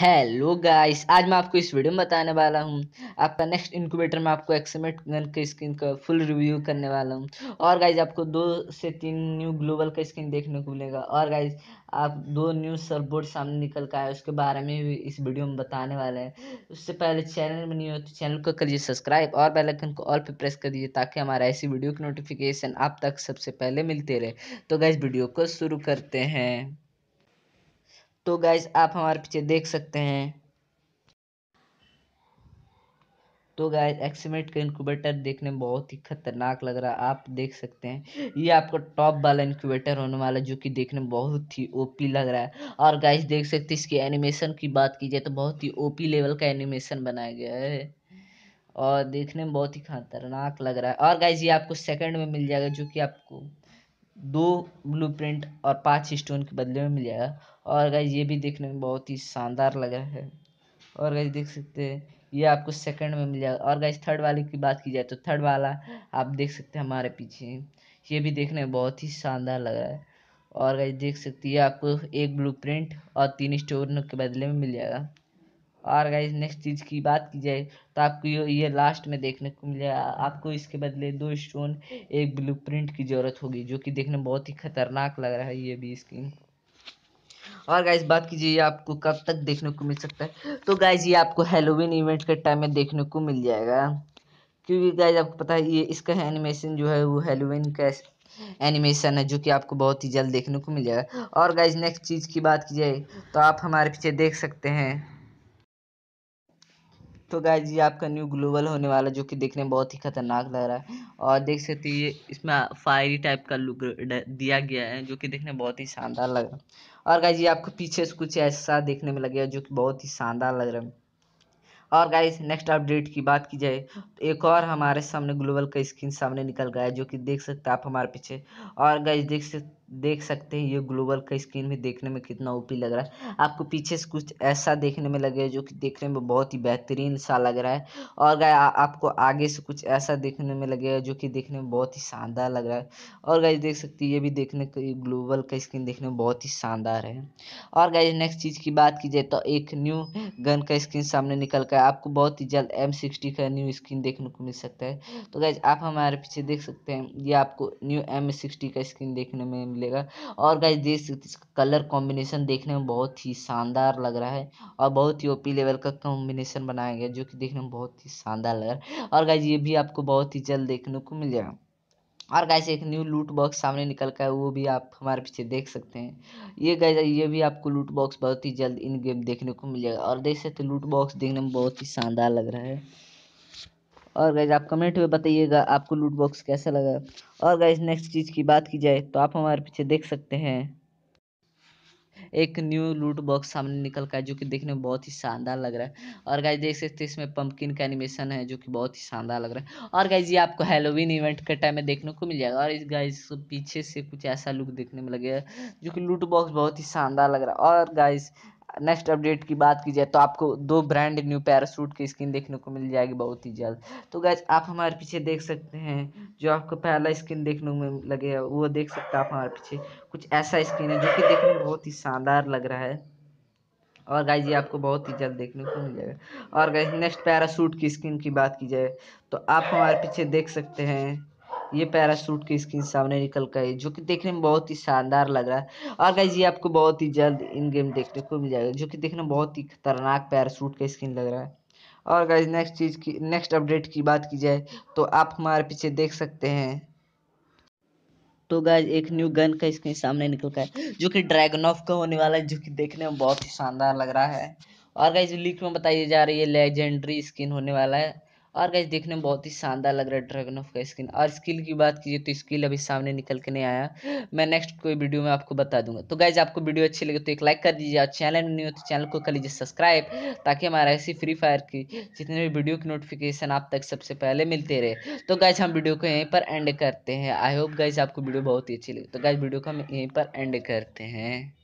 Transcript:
hello guys आज मैं आपको इस वीडियो में बताने वाला हूँ आपका नेक्स्ट इनक्यूबेटर में आपको एक्समेट गन के स्किन का फुल रिव्यू करने वाला हूँ और गाइस आपको दो से तीन न्यू ग्लोबल का स्किन देखने को मिलेगा और गाइस आप दो न्यू सरबोर्ड सामने निकल का आए उसके बारे में भी इस वीडियो में बताने वाला है उससे पहले चैनल में नहीं हो तो चैनल को करिए सब्सक्राइब और बेलाइकन को ऑल पर प्रेस कर दीजिए ताकि हमारा ऐसी वीडियो की नोटिफिकेशन आप तक सबसे पहले मिलते रहे तो गाइज वीडियो को शुरू करते हैं तो गाइज आप हमारे पीछे देख सकते हैं तो गाइस एक्समेट का इंक्यूबेटर देखने में बहुत ही खतरनाक लग रहा है आप देख सकते हैं ये आपका टॉप वाला इंक्यूबेटर होने वाला जो कि देखने में बहुत ही ओपी लग रहा है और गाइज देख सकते हैं इसकी एनिमेशन की बात की जाए तो बहुत ही ओपी लेवल का एनिमेशन बनाया गया है और देखने में बहुत ही खतरनाक लग रहा है और गाइज ये आपको सेकंड में मिल जाएगा जो कि आपको दो ब्लू प्रिंट और पाँच स्टोन के बदले में मिल जाएगा और गाइज ये भी देखने में बहुत ही शानदार लग रहा है और गाइज देख सकते हैं ये आपको सेकंड में मिल जाएगा और गाइज थर्ड वाले की बात की जाए तो थर्ड वाला आप देख सकते हैं हमारे पीछे ये भी देखने में बहुत ही शानदार लग रहा है और गाइज देख सकते ये आपको एक ब्लू प्रिंट और तीन स्टोन के बदले में मिल जाएगा और गाइज नेक्स्ट चीज़ की बात की जाए तो आपको ये लास्ट में देखने को मिलेगा आपको इसके बदले दो स्टोन एक ब्लू प्रिंट की ज़रूरत होगी जो कि देखने में बहुत ही खतरनाक लग रहा है ये भी स्किन और गाइज बात कीजिए आपको कब तक देखने को मिल सकता है तो गाइज ये आपको हेलोविन इवेंट के टाइम में देखने को मिल जाएगा क्योंकि गाइज आपको पता है ये इसका एनिमेशन जो है वो हेलोविन का एनिमेशन है जो कि आपको बहुत ही जल्द देखने को मिल जाएगा और गाइज नेक्स्ट चीज़ की बात की जाए तो आप हमारे पीछे देख सकते हैं तो गाय जी आपका न्यू ग्लोबल होने वाला जो कि देखने में बहुत ही खतरनाक लग रहा है और देख सकते ये इसमें फायरी टाइप का लुक दिया गया है जो कि देखने में बहुत ही शानदार लग रहा है और गाय जी आपको पीछे से कुछ ऐसा देखने में लगेगा जो कि बहुत ही शानदार लग रहा है और गाइस नेक्स्ट अपडेट की बात की जाए तो एक और हमारे सामने ग्लोबल का स्क्रीन सामने निकल गया है जो कि देख सकते हैं आप हमारे पीछे और गाइस देख सकते देख सकते हैं ये ग्लोबल का स्क्रीन भी देखने में कितना ओपी लग रहा है आपको पीछे से कुछ ऐसा देखने में लगेगा जो कि देखने में बहुत ही बेहतरीन सा लग रहा है और गाय आपको आगे से कुछ ऐसा देखने में लगेगा जो कि देखने में बहुत ही शानदार लग रहा है और गाय देख सकते हैं ये भी देखने का ग्लोबल का स्क्रीन देखने में बहुत ही शानदार है और गाय नेक्स्ट चीज़ की बात की जाए तो एक न्यू गन का स्क्रीन सामने निकल कर आपको बहुत ही जल्द एम सिक्सटी का न्यू स्क्रीन देखने को मिल सकता है तो गाय आप हमारे पीछे देख सकते हैं ये आपको न्यू एम सिक्सटी का स्क्रीन देखने में मिलेगा और गाइज देख दिस कलर कॉम्बिनेशन देखने में बहुत ही शानदार लग रहा है और बहुत ही ओपी लेवल का कॉम्बिनेशन बनाया गया जो कि देखने में बहुत ही शानदार लग रहा है और गाइज ये भी आपको बहुत ही जल्द देखने को मिल जाएगा और गाइस एक न्यू लूट बॉक्स सामने निकल का है वो भी आप हमारे पीछे देख सकते हैं ये गाइस ये भी आपको लूट बॉक्स बहुत ही जल्द इन गेम देखने को मिलेगा और देख सकते लूट बॉक्स देखने में बहुत ही शानदार लग रहा है और गाइज आप कमेंट में बताइएगा आपको लूट बॉक्स कैसा लगा और गाइज नेक्स्ट चीज़ की बात की जाए तो आप हमारे पीछे देख सकते हैं एक न्यू लूट बॉक्स सामने निकल का है जो कि देखने में बहुत ही शानदार लग रहा है और गाइज देख सकते हैं इसमें पंपकिन का एनिमेशन है जो कि बहुत ही शानदार लग रहा है और गाइज ये आपको हेलोविन इवेंट के टाइम में देखने को मिल जाएगा और इस गाइज पीछे से कुछ ऐसा लुक देखने में लगेगा जो कि लूट बॉक्स बहुत ही शानदार लग रहा है और गाइज नेक्स्ट अपडेट की बात की जाए तो आपको दो ब्रांड न्यू पैरासूट की स्किन देखने को मिल जाएगी बहुत ही जल्द तो गैज आप हमारे पीछे देख सकते हैं जो आपको पहला स्किन देखने में लगेगा वो देख सकते हैं आप हमारे पीछे कुछ ऐसा स्किन है जो कि देखने में बहुत ही शानदार लग रहा है और गाइज ये आपको बहुत ही जल्द देखने को मिल जाएगा और गाइज नेक्स्ट पैरासूट की स्किन की बात की जाए तो आप हमारे पीछे देख सकते हैं ये पैरासूट की स्क्रीन सामने निकल कर है जो कि देखने में बहुत ही शानदार लग रहा है और गाइज ये आपको बहुत ही जल्द इन गेम देखने को मिल जाएगा जो कि देखने में बहुत ही खतरनाक पैरासूट का स्क्रीन लग रहा है और गाइज नेक्स्ट चीज़ की नेक्स्ट अपडेट की बात की जाए तो आप हमारे पीछे देख सकते हैं तो गाइज एक न्यू गन का स्क्रीन सामने निकल कर जो कि ड्रैगन ऑफ का होने वाला है जो कि देखने में बहुत ही शानदार लग रहा है और गाइज लीक में बताई जा रही है लेजेंडरी स्किन होने वाला है और गैस देखने में बहुत ही शानदार लग रहा है ड्रैगन ऑफ का स्किन और स्किल की बात कीजिए तो स्किल अभी सामने निकल के नहीं आया मैं नेक्स्ट कोई वीडियो में आपको बता दूंगा तो गैज आपको वीडियो अच्छी लगे तो एक लाइक कर दीजिए और चैनल नहीं हो तो चैनल को कर लीजिए सब्सक्राइब ताकि हमारा ऐसी फ्री फायर की जितने भी वीडियो की नोटिफिकेशन आप तक सबसे पहले मिलते रहे तो गैज हम वीडियो को यहीं पर एंड करते हैं आई होप गैज आपको वीडियो बहुत ही अच्छी लगी तो गैज वीडियो को हम यहीं पर एंड करते हैं